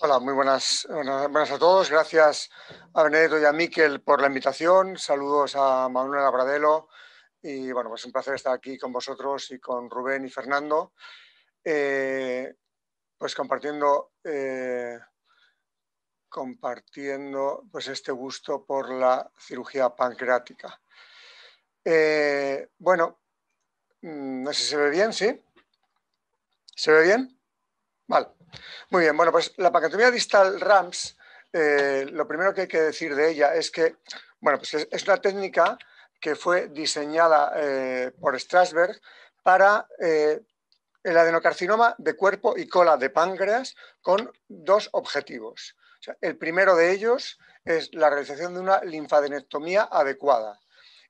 Hola, muy buenas, buenas a todos. Gracias a Benedetto y a Miquel por la invitación. Saludos a Manuel Abradelo. Y bueno, pues un placer estar aquí con vosotros y con Rubén y Fernando, eh, pues compartiendo, eh, compartiendo pues este gusto por la cirugía pancreática. Eh, bueno, mm, no sé si se ve bien, ¿sí? ¿Se ve bien? Vale. Muy bien, bueno, pues la pancreatomía distal RAMS, eh, lo primero que hay que decir de ella es que, bueno, pues es, una técnica que fue diseñada eh, por Strasberg para eh, el adenocarcinoma de cuerpo y cola de páncreas con dos objetivos. el primero de ellos es la realización de una linfadenectomía adecuada.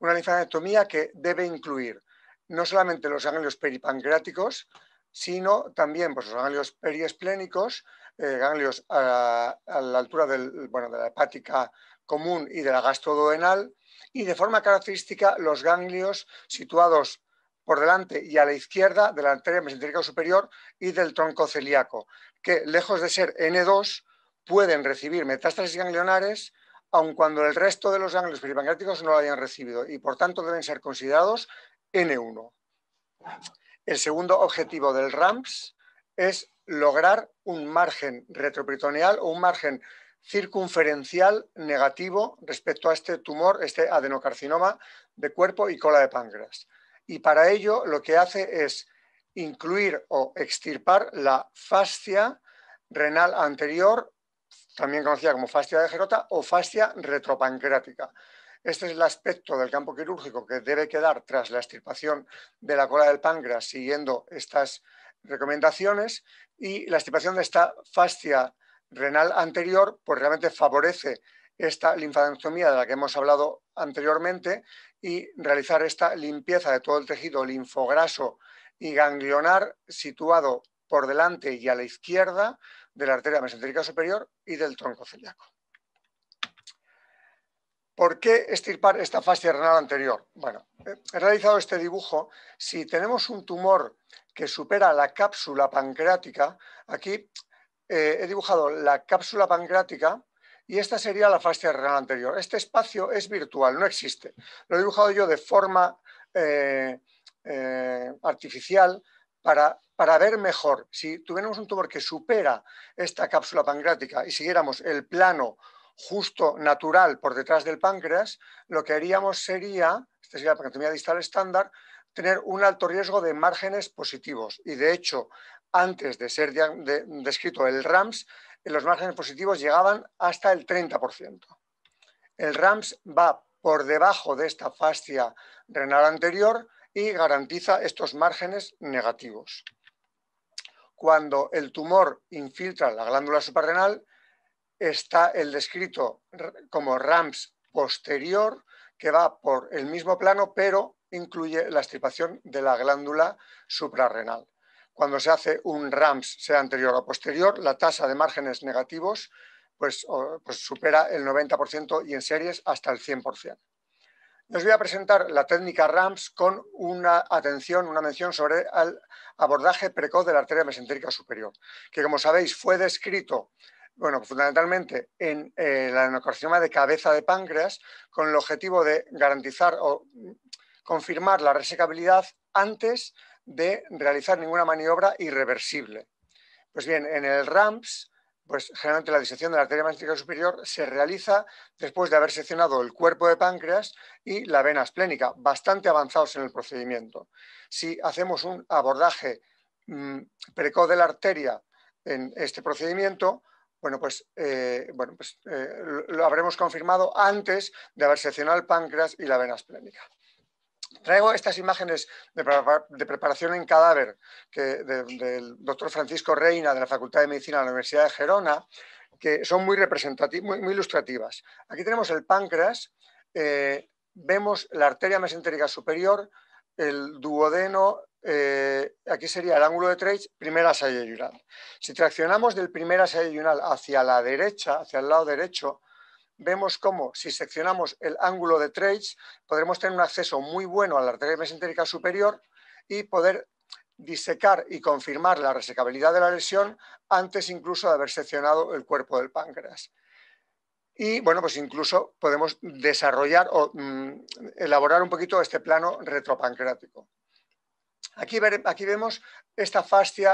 Una linfadenectomía que debe incluir no solamente los ganglios peripancreáticos, sino también los pues, ganglios periesplénicos, eh, ganglios a, la altura del, de la hepática común y de la gastroduodenal, y de forma característica los ganglios situados por delante y a la izquierda de la arteria mesentérica superior y del tronco celíaco, que lejos de ser N2 pueden recibir metástasis ganglionares aun cuando el resto de los ganglios peripancreáticos no lo hayan recibido y por tanto deben ser considerados N1. El segundo objetivo del RAMS es lograr un margen retroperitoneal o un margen circunferencial negativo respecto a este tumor, este adenocarcinoma de cuerpo y cola de páncreas. Y para ello lo que hace es incluir o extirpar la fascia renal anterior, también conocida como fascia de Gerota o fascia retropancreática. Este es el aspecto del campo quirúrgico que debe quedar tras la extirpación de la cola del páncreas siguiendo estas recomendaciones y la extirpación de esta fascia renal anterior pues realmente favorece esta linfadenectomía de la que hemos hablado anteriormente y realizar esta limpieza de todo el tejido linfograso y ganglionar situado por delante y a la izquierda de la arteria mesentérica superior y del tronco celíaco. ¿Por qué estirpar esta fascia renal anterior? Bueno, eh, he realizado este dibujo. Si tenemos un tumor que supera la cápsula pancreática, aquí eh, he dibujado la cápsula pancreática y esta sería la fascia renal anterior. Este espacio es virtual, no existe. Lo he dibujado yo de forma eh, artificial para, para ver mejor. Si tuviéramos un tumor que supera esta cápsula pancreática y siguiéramos el plano justo natural por detrás del páncreas, lo que haríamos sería, esta sería la pancreatomía distal estándar, tener un alto riesgo de márgenes positivos. Y de hecho, antes de ser descrito el RAMS, los márgenes positivos llegaban hasta el 30%. El RAMS va por debajo de esta fascia renal anterior y garantiza estos márgenes negativos. Cuando el tumor infiltra la glándula suprarrenal, está el descrito como RAMS posterior, que va por el mismo plano, pero incluye la extirpación de la glándula suprarrenal. Cuando se hace un RAMS, sea anterior o posterior, la tasa de márgenes negativos pues, pues supera el 90% y en series hasta el 100%. Les voy a presentar la técnica RAMS con una atención, una mención sobre el abordaje precoz de la arteria mesentérica superior, que como sabéis fue descrito bueno, fundamentalmente en eh, la adenocarcinoma de cabeza de páncreas con el objetivo de garantizar o confirmar la resecabilidad antes de realizar ninguna maniobra irreversible. Pues bien, en el RAMPS, pues generalmente la disección de la arteria magnética superior se realiza después de haber seccionado el cuerpo de páncreas y la vena esplénica, bastante avanzados en el procedimiento. Si hacemos un abordaje mm, precoz de la arteria en este procedimiento, bueno, pues, eh, bueno, pues eh, lo habremos confirmado antes de haber seccionado el páncreas y la vena esplénica. Traigo estas imágenes de, preparación en cadáver que, del doctor Francisco Reina de la Facultad de Medicina de la Universidad de Gerona, que son muy, representativas, muy, ilustrativas. Aquí tenemos el páncreas, eh, vemos la arteria mesentérica superior, el duodeno eh, aquí sería el ángulo de trades, primera salida yunal. Si traccionamos del primera salida yunal hacia la derecha, hacia el lado derecho, vemos cómo si seccionamos el ángulo de trades podremos tener un acceso muy bueno a la arteria mesentérica superior y poder disecar y confirmar la resecabilidad de la lesión antes incluso de haber seccionado el cuerpo del páncreas. Y bueno, pues incluso podemos desarrollar o mm, elaborar un poquito este plano retropancreático. Aquí, vemos esta fascia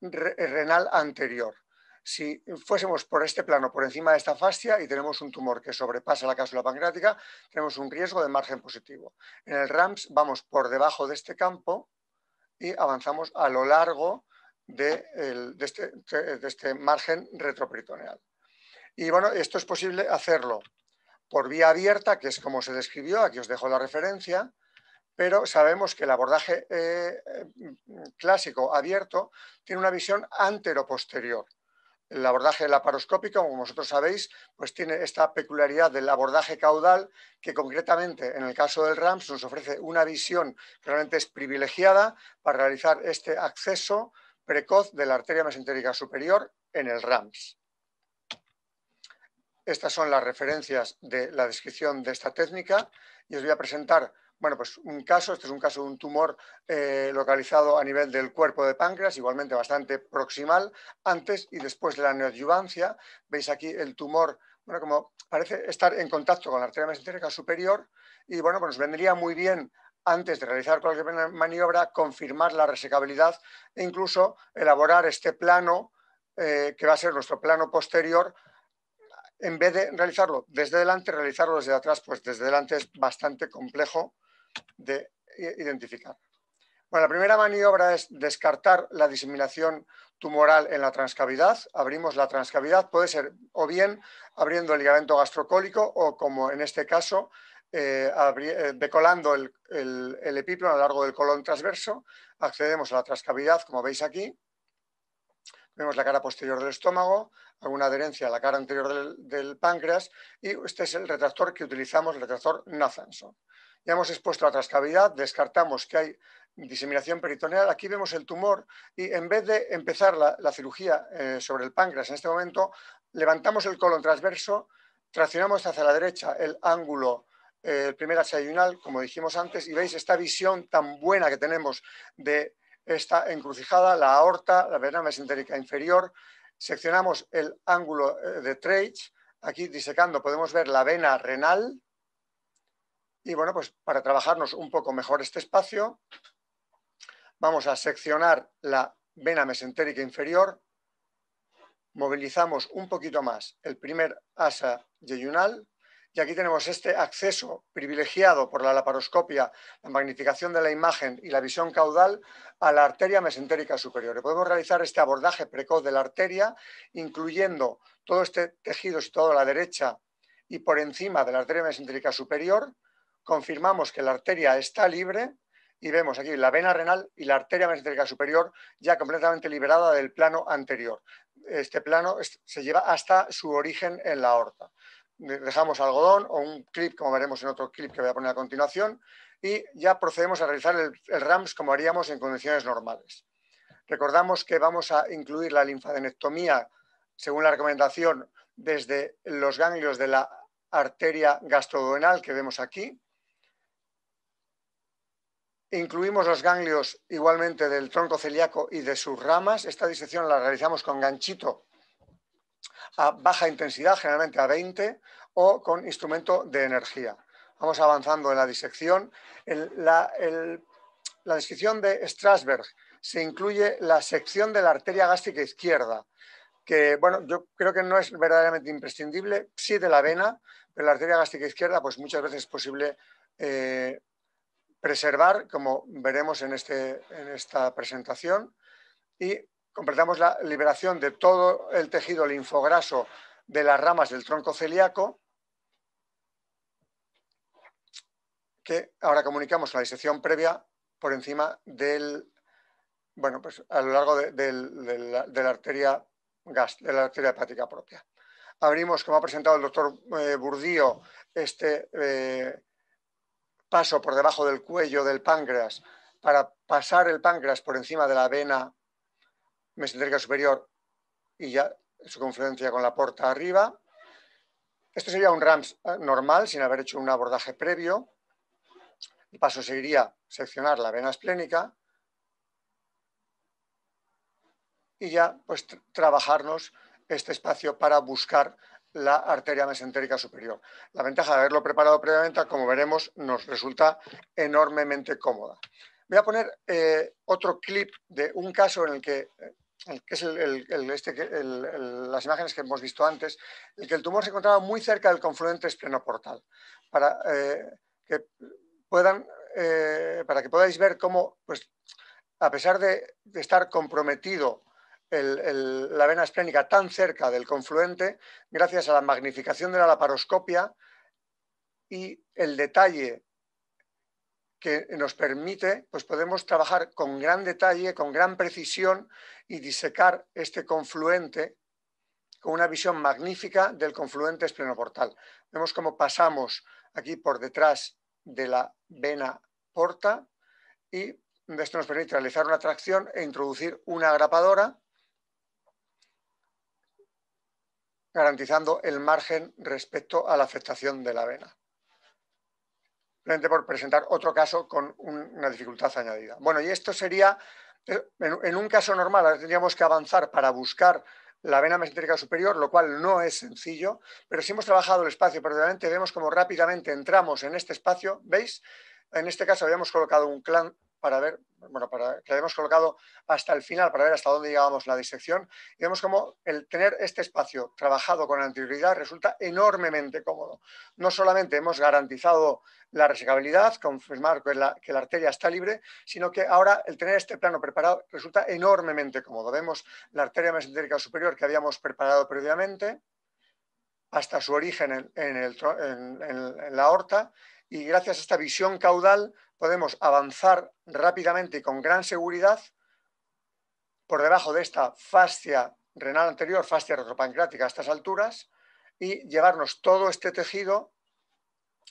renal anterior. Si fuésemos por este plano, por encima de esta fascia, y tenemos un tumor que sobrepasa la cápsula pancreática, tenemos un riesgo de margen positivo. En el RAMS vamos por debajo de este campo y avanzamos a lo largo de, este, de este margen retroperitoneal. Y bueno, esto es posible hacerlo por vía abierta, que es como se describió, aquí os dejo la referencia, pero sabemos que el abordaje eh, eh, clásico abierto tiene una visión antero-posterior. El abordaje laparoscópico, como vosotros sabéis, pues tiene esta peculiaridad del abordaje caudal que concretamente en el caso del RAMS nos ofrece una visión que realmente es privilegiada para realizar este acceso precoz de la arteria mesentérica superior en el RAMS. Estas son las referencias de la descripción de esta técnica y os voy a presentar bueno, pues un caso, este es un caso de un tumor eh, localizado a nivel del cuerpo de páncreas, igualmente bastante proximal, antes y después de la neoadyuvancia. Veis aquí el tumor, bueno, como parece estar en contacto con la arteria mesentérica superior y bueno, pues nos vendría muy bien antes de realizar cualquier maniobra, confirmar la resecabilidad e incluso elaborar este plano eh, que va a ser nuestro plano posterior en vez de realizarlo desde delante, realizarlo desde atrás, pues desde delante es bastante complejo de identificar. Bueno, la primera maniobra es descartar la diseminación tumoral en la transcavidad. Abrimos la transcavidad, puede ser o bien abriendo el ligamento gastrocólico o como en este caso, eh, eh, decolando el, el, a lo largo del colon transverso. Accedemos a la transcavidad, como veis aquí. Vemos la cara posterior del estómago, alguna adherencia a la cara anterior del, del páncreas y este es el retractor que utilizamos, el retractor Nathanson. Ya hemos expuesto la trascavidad, descartamos que hay diseminación peritoneal. Aquí vemos el tumor y en vez de empezar la, cirugía eh, sobre el páncreas en este momento, levantamos el colon transverso, traccionamos hacia la derecha el ángulo el eh, primer hexagonal, como dijimos antes, y veis esta visión tan buena que tenemos de esta encrucijada, la aorta, la vena mesentérica inferior, seccionamos el ángulo eh, de Treitz, aquí disecando podemos ver la vena renal, y bueno, pues para trabajarnos un poco mejor este espacio, vamos a seccionar la vena mesentérica inferior, movilizamos un poquito más el primer asa yeyunal, y aquí tenemos este acceso privilegiado por la laparoscopia, la magnificación de la imagen y la visión caudal a la arteria mesentérica superior. podemos realizar este abordaje precoz de la arteria, incluyendo todo este tejido situado a la derecha y por encima de la arteria mesentérica superior, confirmamos que la arteria está libre y vemos aquí la vena renal y la arteria mesentérica superior ya completamente liberada del plano anterior. Este plano se lleva hasta su origen en la aorta. Dejamos algodón o un clip, como veremos en otro clip que voy a poner a continuación, y ya procedemos a realizar el, RAMS como haríamos en condiciones normales. Recordamos que vamos a incluir la linfadenectomía, según la recomendación, desde los ganglios de la arteria gastrodenal que vemos aquí, Incluimos los ganglios igualmente del tronco celíaco y de sus ramas. Esta disección la realizamos con ganchito a baja intensidad, generalmente a 20, o con instrumento de energía. Vamos avanzando en la disección. En la, el, descripción de Strasberg se incluye la sección de la arteria gástrica izquierda, que bueno, yo creo que no es verdaderamente imprescindible, sí de la vena, pero la arteria gástrica izquierda pues muchas veces es posible eh, preservar, como veremos en, este, en esta presentación, y completamos la liberación de todo el tejido linfograso de las ramas del tronco celíaco, que ahora comunicamos la disección previa por encima del, bueno, pues a lo largo de, la, arteria gas, de la arteria hepática propia. Abrimos, como ha presentado el doctor eh, Burdío, este eh, paso por debajo del cuello del páncreas para pasar el páncreas por encima de la vena mesentérica superior y ya su confluencia con la porta arriba. Esto sería un RAMS eh, normal, sin haber hecho un abordaje previo. El paso seguiría seccionar la vena esplénica y ya pues trabajarnos este espacio para buscar la arteria mesentérica superior. La ventaja de haberlo preparado previamente, como veremos, nos resulta enormemente cómoda. Voy a poner eh, otro clip de un caso en el que, eh, que es el, este, las imágenes que hemos visto antes, el que el tumor se encontraba muy cerca del confluente esplenoportal, para, eh, que, puedan, para que podáis ver cómo, pues, a pesar de estar comprometido la vena esplénica tan cerca del confluente gracias a la magnificación de la laparoscopia y el detalle que nos permite, pues podemos trabajar con gran detalle, con gran precisión y disecar este confluente con una visión magnífica del confluente esplenoportal. Vemos cómo pasamos aquí por detrás de la vena porta y esto nos permite realizar una tracción e introducir una agrapadora garantizando el margen respecto a la afectación de la vena. Simplemente por presentar otro caso con una dificultad añadida. Bueno, y esto sería, eh, en, un caso normal, tendríamos que avanzar para buscar la vena mesentérica superior, lo cual no es sencillo, pero si hemos trabajado el espacio perfectamente, vemos cómo rápidamente entramos en este espacio, ¿veis? En este caso habíamos colocado un, clan, para ver, bueno, para, que hemos colocado hasta el final para ver hasta dónde llegábamos la disección y vemos cómo el tener este espacio trabajado con anterioridad resulta enormemente cómodo. No solamente hemos garantizado la resecabilidad, confirmar que la, que la arteria está libre, sino que ahora el tener este plano preparado resulta enormemente cómodo. Vemos la arteria mesentérica superior que habíamos preparado previamente hasta su origen en la aorta y gracias a esta visión caudal podemos avanzar rápidamente y con gran seguridad por debajo de esta fascia renal anterior, fascia retropancrática a estas alturas, y llevarnos todo este tejido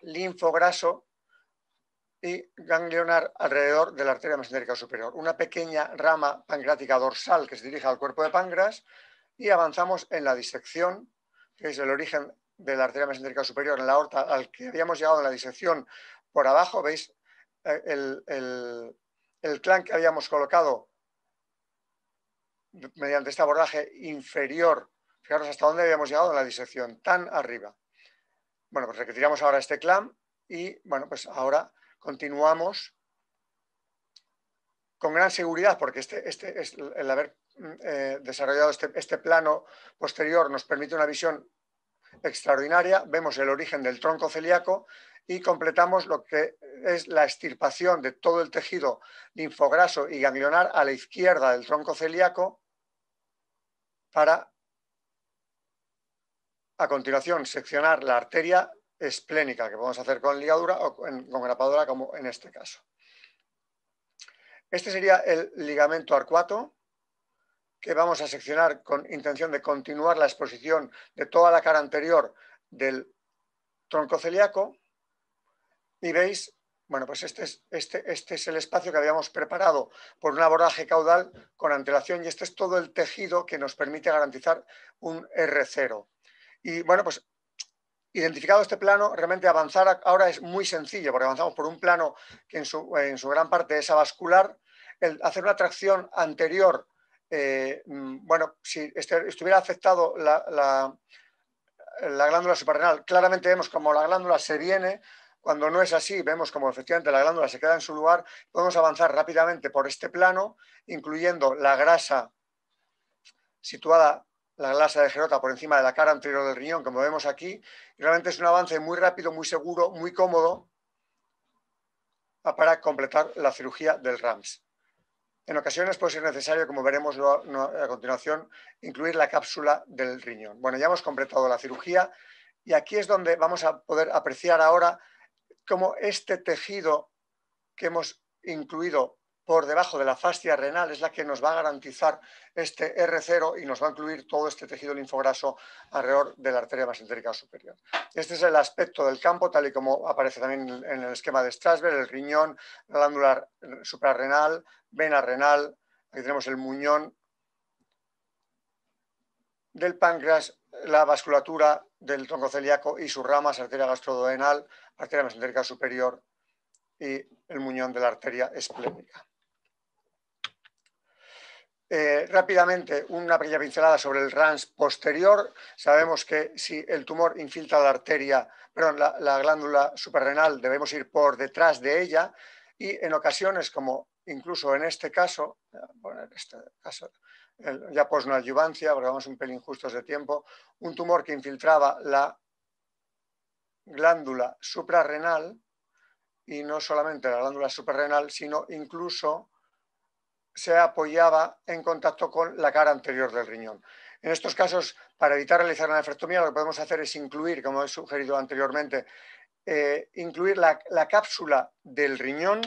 linfograso y ganglionar alrededor de la arteria mesentérica superior. Una pequeña rama pancrática dorsal que se dirige al cuerpo de páncreas y avanzamos en la disección, que es el origen de la arteria mesentérica superior en la aorta al que habíamos llegado en la disección por abajo, veis el, clan que habíamos colocado mediante este abordaje inferior, fijaros hasta dónde habíamos llegado en la disección, tan arriba. Bueno, pues retiramos ahora este clan y, bueno, pues ahora continuamos con gran seguridad, porque este, este, el haber mm, eh, desarrollado este, este plano posterior nos permite una visión extraordinaria, vemos el origen del tronco celíaco y completamos lo que es la extirpación de todo el tejido linfograso y ganglionar a la izquierda del tronco celíaco para a continuación seccionar la arteria esplénica que podemos hacer con ligadura o con, con grapadora como en este caso. Este sería el ligamento arcuato que vamos a seccionar con intención de continuar la exposición de toda la cara anterior del tronco celíaco. Y veis, bueno, pues este es, este, este es el espacio que habíamos preparado por un abordaje caudal con antelación y este es todo el tejido que nos permite garantizar un R0. Y bueno, pues identificado este plano, realmente avanzar ahora es muy sencillo, porque avanzamos por un plano que en su, gran parte es avascular, el hacer una tracción anterior eh, mm, bueno, si este estuviera afectado la, glándula suprarrenal, claramente vemos como la glándula se viene, cuando no es así, vemos como efectivamente la glándula se queda en su lugar, podemos avanzar rápidamente por este plano, incluyendo la grasa situada, la grasa de Gerota por encima de la cara anterior del riñón, como vemos aquí, realmente es un avance muy rápido, muy seguro, muy cómodo para completar la cirugía del RAMS. En ocasiones puede ser necesario, como veremos a continuación, incluir la cápsula del riñón. Bueno, ya hemos completado la cirugía y aquí es donde vamos a poder apreciar ahora cómo este tejido que hemos incluido por debajo de la fascia renal es la que nos va a garantizar este R0 y nos va a incluir todo este tejido linfograso alrededor de la arteria masentérica superior. Este es el aspecto del campo, tal y como aparece también en el esquema de Strasberg, el riñón, glándula suprarrenal, vena renal, aquí tenemos el muñón del páncreas, la vasculatura del tronco celíaco y sus ramas, arteria gastrodenal, arteria masentérica superior y el muñón de la arteria esplénica. Eh, rápidamente, una pequeña pincelada sobre el RANS posterior. Sabemos que si el tumor infiltra la arteria, perdón, la, glándula suprarrenal, debemos ir por detrás de ella y en ocasiones, como incluso en este caso, eh, bueno, este caso ya por una adyuvancia, porque un pelín justos de tiempo, un tumor que infiltraba la glándula suprarrenal y no solamente la glándula suprarrenal, sino incluso se apoyaba en contacto con la cara anterior del riñón. En estos casos, para evitar realizar una nefrectomía, lo que podemos hacer es incluir, como he sugerido anteriormente, eh, incluir la, cápsula del riñón,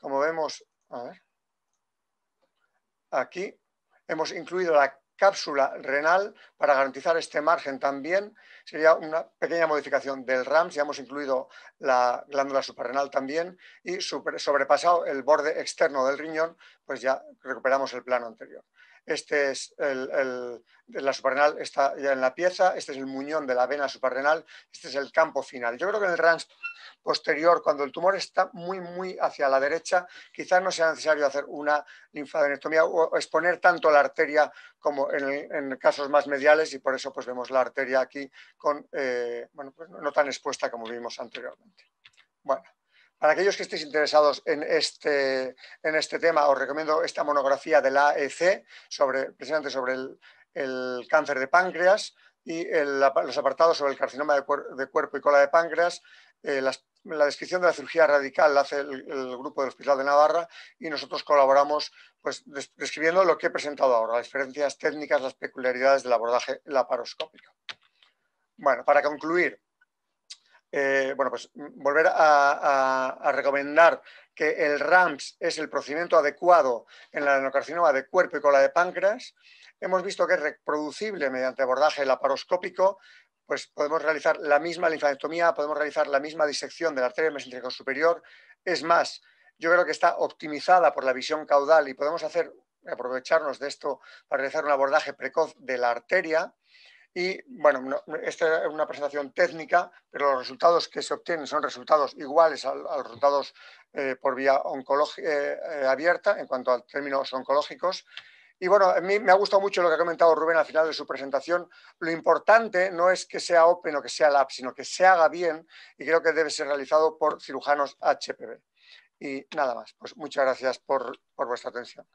como vemos aquí, hemos incluido la cápsula renal para garantizar este margen también. Sería una pequeña modificación del ram ya hemos incluido la glándula suprarrenal también y sobrepasado el borde externo del riñón, pues ya recuperamos el plano anterior este es el, la suprarrenal, está ya en la pieza, este es el muñón de la vena suprarrenal, este es el campo final. Yo creo que en el RANS posterior, cuando el tumor está muy, muy hacia la derecha, quizás no sea necesario hacer una linfadenectomía o exponer tanto la arteria como en, en casos más mediales y por eso pues vemos la arteria aquí con, eh, bueno, pues no tan expuesta como vimos anteriormente. Bueno. Para aquellos que estéis interesados en este, en este tema, os recomiendo esta monografía de la AEC, sobre, precisamente sobre el, cáncer de páncreas y los apartados sobre el carcinoma de, cuerpo y cola de páncreas. Eh, la descripción de la cirugía radical la hace el, grupo del Hospital de Navarra y nosotros colaboramos pues, describiendo lo que he presentado ahora, las diferencias técnicas, las peculiaridades del abordaje laparoscópico. Bueno, para concluir, eh, bueno, pues mm, volver a, recomendar que el RAMS es el procedimiento adecuado en la adenocarcinoma de cuerpo y cola de páncreas. Hemos visto que es reproducible mediante abordaje laparoscópico, pues podemos realizar la misma linfadenectomía, podemos realizar la misma disección de la arteria mesentérica superior. Es más, yo creo que está optimizada por la visión caudal y podemos hacer aprovecharnos de esto para realizar un abordaje precoz de la arteria y bueno, esta es una presentación técnica, pero los resultados que se obtienen son resultados iguales a, los resultados eh, por vía oncológica eh, eh, abierta en cuanto a términos oncológicos. Y bueno, a mí me ha gustado mucho lo que ha comentado Rubén al final de su presentación. Lo importante no es que sea open o que sea lab, sino que se haga bien y creo que debe ser realizado por cirujanos HPV. Y nada más, pues muchas gracias por vuestra atención.